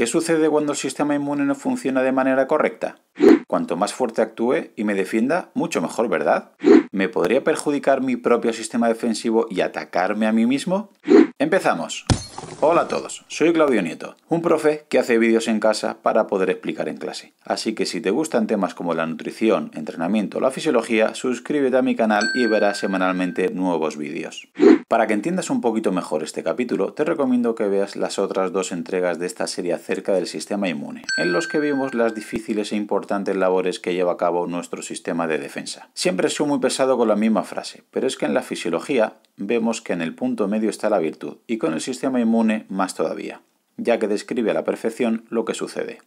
¿Qué sucede cuando el sistema inmune no funciona de manera correcta? Cuanto más fuerte actúe y me defienda, mucho mejor, ¿verdad? ¿Me podría perjudicar mi propio sistema defensivo y atacarme a mí mismo? Empezamos. Hola a todos, soy Claudio Nieto, un profe que hace vídeos en casa para poder explicar en clase. Así que si te gustan temas como la nutrición, entrenamiento o la fisiología, suscríbete a mi canal y verás semanalmente nuevos vídeos. Para que entiendas un poquito mejor este capítulo, te recomiendo que veas las otras dos entregas de esta serie acerca del sistema inmune, en los que vimos las difíciles e importantes labores que lleva a cabo nuestro sistema de defensa. Siempre soy muy pesado con la misma frase, pero es que en la fisiología vemos que en el punto medio está la virtud, y con el sistema inmune más todavía, ya que describe a la perfección lo que sucede.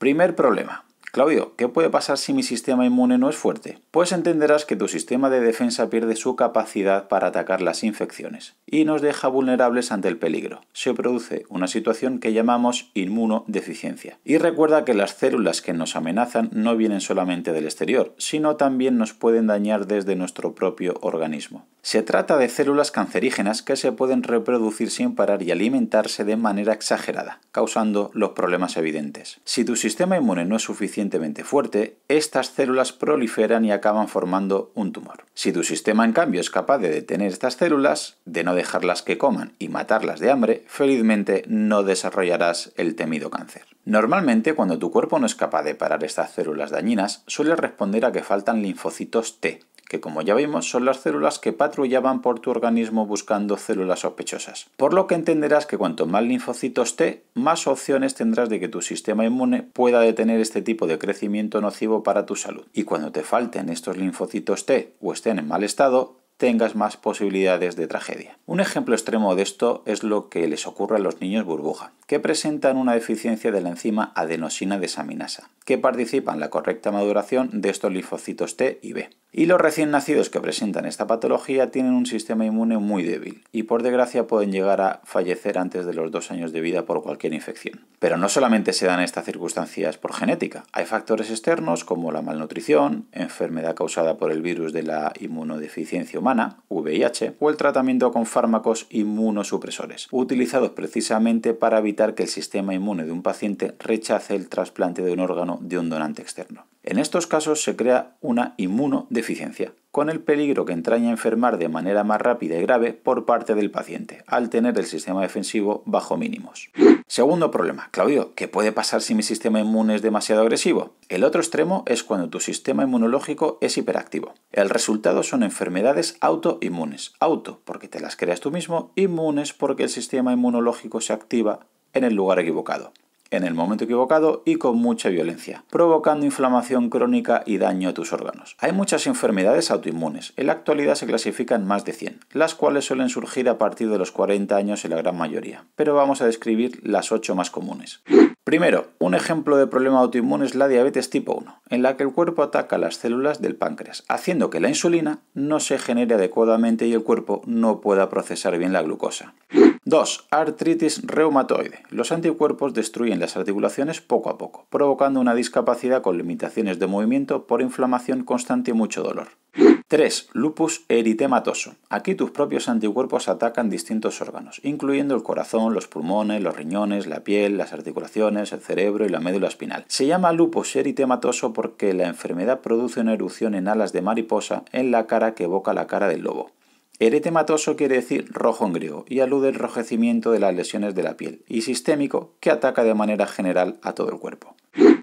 Primer problema. Claudio, ¿qué puede pasar si mi sistema inmune no es fuerte? Pues entenderás que tu sistema de defensa pierde su capacidad para atacar las infecciones y nos deja vulnerables ante el peligro. Se produce una situación que llamamos inmunodeficiencia. Y recuerda que las células que nos amenazan no vienen solamente del exterior, sino también nos pueden dañar desde nuestro propio organismo. Se trata de células cancerígenas que se pueden reproducir sin parar y alimentarse de manera exagerada, causando los problemas evidentes. Si tu sistema inmune no es suficiente, fuerte, estas células proliferan y acaban formando un tumor. Si tu sistema, en cambio, es capaz de detener estas células, de no dejarlas que coman y matarlas de hambre, felizmente no desarrollarás el temido cáncer. Normalmente, cuando tu cuerpo no es capaz de parar estas células dañinas, suele responder a que faltan linfocitos T, que como ya vimos son las células que patrullaban por tu organismo buscando células sospechosas. Por lo que entenderás que cuanto más linfocitos T, más opciones tendrás de que tu sistema inmune pueda detener este tipo de crecimiento nocivo para tu salud. Y cuando te falten estos linfocitos T o estén en mal estado, tengas más posibilidades de tragedia. Un ejemplo extremo de esto es lo que les ocurre a los niños burbuja, que presentan una deficiencia de la enzima adenosina desaminasa, que participa en la correcta maduración de estos linfocitos T y B. Y los recién nacidos que presentan esta patología tienen un sistema inmune muy débil y por desgracia pueden llegar a fallecer antes de los dos años de vida por cualquier infección. Pero no solamente se dan estas circunstancias por genética, hay factores externos como la malnutrición, enfermedad causada por el virus de la inmunodeficiencia humana, VIH, o el tratamiento con fármacos inmunosupresores, utilizados precisamente para evitar que el sistema inmune de un paciente rechace el trasplante de un órgano de un donante externo. En estos casos se crea una inmunodeficiencia, con el peligro que entraña enfermar de manera más rápida y grave por parte del paciente, al tener el sistema defensivo bajo mínimos. Segundo problema, Claudio, ¿qué puede pasar si mi sistema inmune es demasiado agresivo? El otro extremo es cuando tu sistema inmunológico es hiperactivo. El resultado son enfermedades autoinmunes. Auto, porque te las creas tú mismo, inmunes porque el sistema inmunológico se activa en el lugar equivocado en el momento equivocado y con mucha violencia, provocando inflamación crónica y daño a tus órganos. Hay muchas enfermedades autoinmunes. En la actualidad se clasifican más de 100, las cuales suelen surgir a partir de los 40 años en la gran mayoría, pero vamos a describir las 8 más comunes. Primero, un ejemplo de problema autoinmune es la diabetes tipo 1, en la que el cuerpo ataca las células del páncreas, haciendo que la insulina no se genere adecuadamente y el cuerpo no pueda procesar bien la glucosa. 2. Artritis reumatoide. Los anticuerpos destruyen las articulaciones poco a poco, provocando una discapacidad con limitaciones de movimiento por inflamación constante y mucho dolor. 3. Lupus eritematoso. Aquí tus propios anticuerpos atacan distintos órganos, incluyendo el corazón, los pulmones, los riñones, la piel, las articulaciones, el cerebro y la médula espinal. Se llama lupus eritematoso porque la enfermedad produce una erupción en alas de mariposa en la cara que evoca la cara del lobo. Eretematoso quiere decir rojo en griego y alude al rojecimiento de las lesiones de la piel, y sistémico, que ataca de manera general a todo el cuerpo.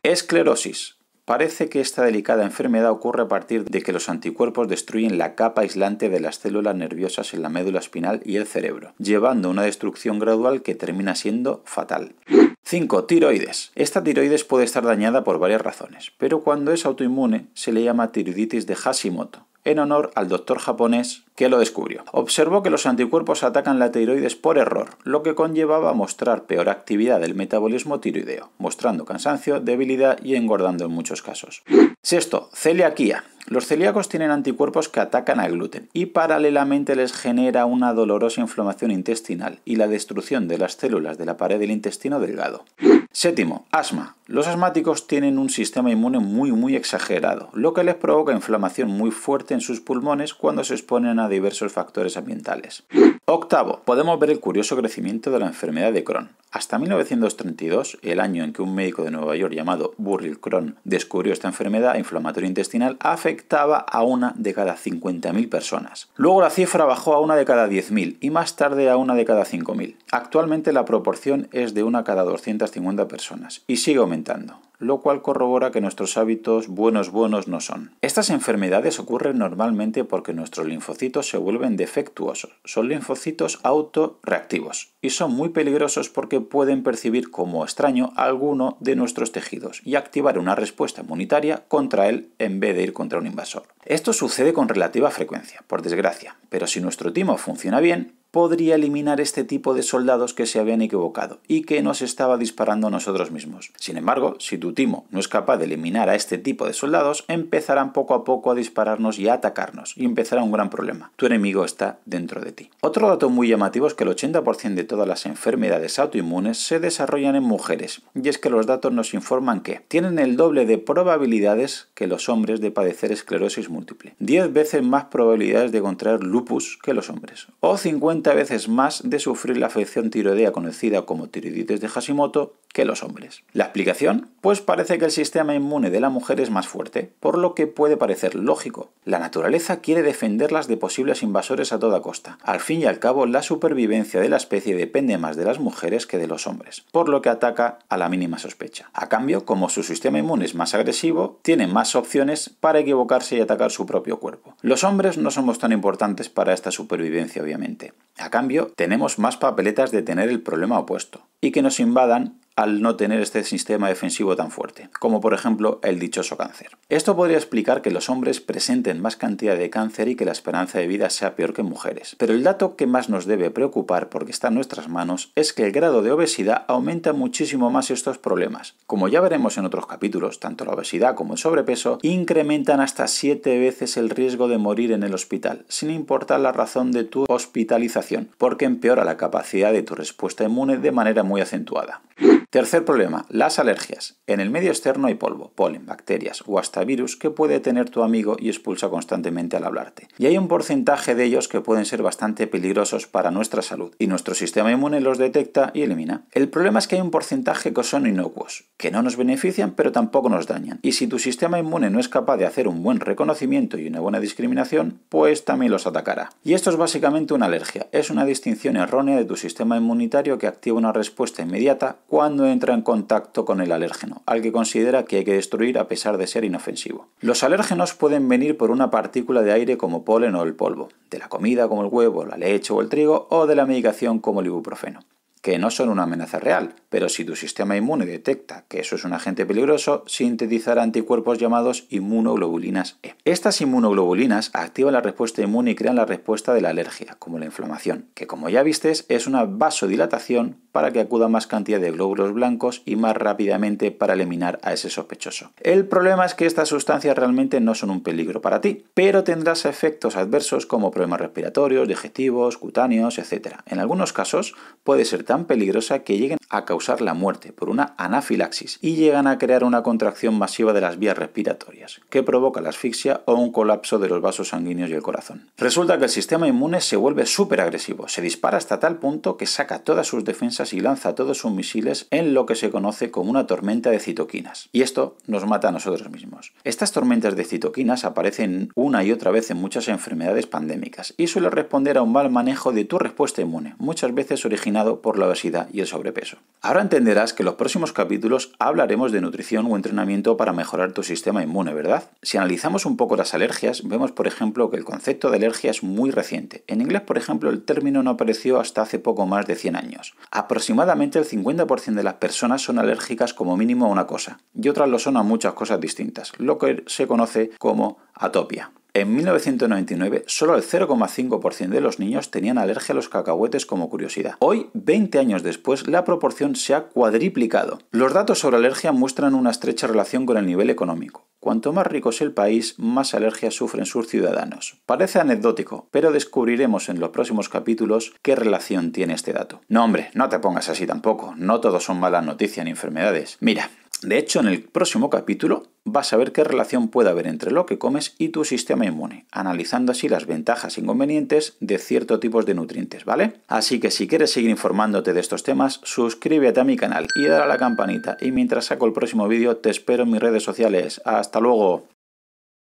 Esclerosis. Parece que esta delicada enfermedad ocurre a partir de que los anticuerpos destruyen la capa aislante de las células nerviosas en la médula espinal y el cerebro, llevando una destrucción gradual que termina siendo fatal. 5. Tiroides. Esta tiroides puede estar dañada por varias razones, pero cuando es autoinmune se le llama tiroiditis de Hashimoto en honor al doctor japonés que lo descubrió. Observó que los anticuerpos atacan la tiroides por error, lo que conllevaba a mostrar peor actividad del metabolismo tiroideo, mostrando cansancio, debilidad y engordando en muchos casos. Sexto, celiaquía. Los celíacos tienen anticuerpos que atacan al gluten y paralelamente les genera una dolorosa inflamación intestinal y la destrucción de las células de la pared del intestino delgado. Séptimo, asma. Los asmáticos tienen un sistema inmune muy muy exagerado, lo que les provoca inflamación muy fuerte en sus pulmones cuando se exponen a diversos factores ambientales. Octavo, podemos ver el curioso crecimiento de la enfermedad de Crohn. Hasta 1932, el año en que un médico de Nueva York llamado Burrill Crohn descubrió esta enfermedad inflamatoria intestinal, afectaba a una de cada 50.000 personas. Luego la cifra bajó a una de cada 10.000 y más tarde a una de cada 5.000. Actualmente la proporción es de una cada 250 personas y sigue aumentando lo cual corrobora que nuestros hábitos buenos buenos no son. Estas enfermedades ocurren normalmente porque nuestros linfocitos se vuelven defectuosos, son linfocitos autorreactivos y son muy peligrosos porque pueden percibir como extraño alguno de nuestros tejidos y activar una respuesta inmunitaria contra él en vez de ir contra un invasor. Esto sucede con relativa frecuencia, por desgracia, pero si nuestro timo funciona bien, podría eliminar este tipo de soldados que se habían equivocado y que nos estaba disparando a nosotros mismos. Sin embargo, si tu timo no es capaz de eliminar a este tipo de soldados, empezarán poco a poco a dispararnos y a atacarnos, y empezará un gran problema. Tu enemigo está dentro de ti. Otro dato muy llamativo es que el 80% de todas las enfermedades autoinmunes se desarrollan en mujeres, y es que los datos nos informan que tienen el doble de probabilidades que los hombres de padecer esclerosis múltiple, 10 veces más probabilidades de contraer lupus que los hombres, o 50 veces más de sufrir la afección tiroidea conocida como tiroiditis de Hashimoto que los hombres. ¿La explicación? Pues parece que el sistema inmune de la mujer es más fuerte, por lo que puede parecer lógico. La naturaleza quiere defenderlas de posibles invasores a toda costa. Al fin y al cabo, la supervivencia de la especie depende más de las mujeres que de los hombres, por lo que ataca a la mínima sospecha. A cambio, como su sistema inmune es más agresivo, tiene más opciones para equivocarse y atacar su propio cuerpo. Los hombres no somos tan importantes para esta supervivencia, obviamente. A cambio, tenemos más papeletas de tener el problema opuesto y que nos invadan al no tener este sistema defensivo tan fuerte, como por ejemplo el dichoso cáncer. Esto podría explicar que los hombres presenten más cantidad de cáncer y que la esperanza de vida sea peor que mujeres. Pero el dato que más nos debe preocupar, porque está en nuestras manos, es que el grado de obesidad aumenta muchísimo más estos problemas. Como ya veremos en otros capítulos, tanto la obesidad como el sobrepeso incrementan hasta 7 veces el riesgo de morir en el hospital, sin importar la razón de tu hospitalización, porque empeora la capacidad de tu respuesta inmune de manera muy acentuada. Tercer problema, las alergias. En el medio externo hay polvo, polen, bacterias o hasta virus que puede tener tu amigo y expulsa constantemente al hablarte. Y hay un porcentaje de ellos que pueden ser bastante peligrosos para nuestra salud y nuestro sistema inmune los detecta y elimina. El problema es que hay un porcentaje que son inocuos, que no nos benefician pero tampoco nos dañan. Y si tu sistema inmune no es capaz de hacer un buen reconocimiento y una buena discriminación, pues también los atacará. Y esto es básicamente una alergia, es una distinción errónea de tu sistema inmunitario que activa una respuesta inmediata cuando entra en contacto con el alérgeno, al que considera que hay que destruir a pesar de ser inofensivo. Los alérgenos pueden venir por una partícula de aire como polen o el polvo, de la comida como el huevo, la leche o el trigo, o de la medicación como el ibuprofeno que no son una amenaza real, pero si tu sistema inmune detecta que eso es un agente peligroso, sintetizará anticuerpos llamados inmunoglobulinas E. Estas inmunoglobulinas activan la respuesta inmune y crean la respuesta de la alergia, como la inflamación, que como ya vistes es una vasodilatación para que acuda más cantidad de glóbulos blancos y más rápidamente para eliminar a ese sospechoso. El problema es que estas sustancias realmente no son un peligro para ti, pero tendrás efectos adversos como problemas respiratorios, digestivos, cutáneos, etc. En algunos casos puede ser tan peligrosa que lleguen a causar la muerte por una anafilaxis y llegan a crear una contracción masiva de las vías respiratorias, que provoca la asfixia o un colapso de los vasos sanguíneos y el corazón. Resulta que el sistema inmune se vuelve súper agresivo, se dispara hasta tal punto que saca todas sus defensas y lanza todos sus misiles en lo que se conoce como una tormenta de citoquinas. Y esto nos mata a nosotros mismos. Estas tormentas de citoquinas aparecen una y otra vez en muchas enfermedades pandémicas y suele responder a un mal manejo de tu respuesta inmune, muchas veces originado por la obesidad y el sobrepeso. Ahora entenderás que en los próximos capítulos hablaremos de nutrición o entrenamiento para mejorar tu sistema inmune, ¿verdad? Si analizamos un poco las alergias, vemos por ejemplo que el concepto de alergia es muy reciente. En inglés, por ejemplo, el término no apareció hasta hace poco más de 100 años. Aproximadamente el 50% de las personas son alérgicas como mínimo a una cosa, y otras lo son a muchas cosas distintas, lo que se conoce como atopia. En 1999, solo el 0,5% de los niños tenían alergia a los cacahuetes como curiosidad. Hoy, 20 años después, la proporción se ha cuadriplicado. Los datos sobre alergia muestran una estrecha relación con el nivel económico. Cuanto más rico es el país, más alergias sufren sus ciudadanos. Parece anecdótico, pero descubriremos en los próximos capítulos qué relación tiene este dato. No hombre, no te pongas así tampoco, no todos son malas noticias ni enfermedades. Mira, de hecho, en el próximo capítulo vas a ver qué relación puede haber entre lo que comes y tu sistema inmune, analizando así las ventajas e inconvenientes de ciertos tipos de nutrientes, ¿vale? Así que si quieres seguir informándote de estos temas, suscríbete a mi canal y dale a la campanita. Y mientras saco el próximo vídeo, te espero en mis redes sociales. ¡Hasta luego!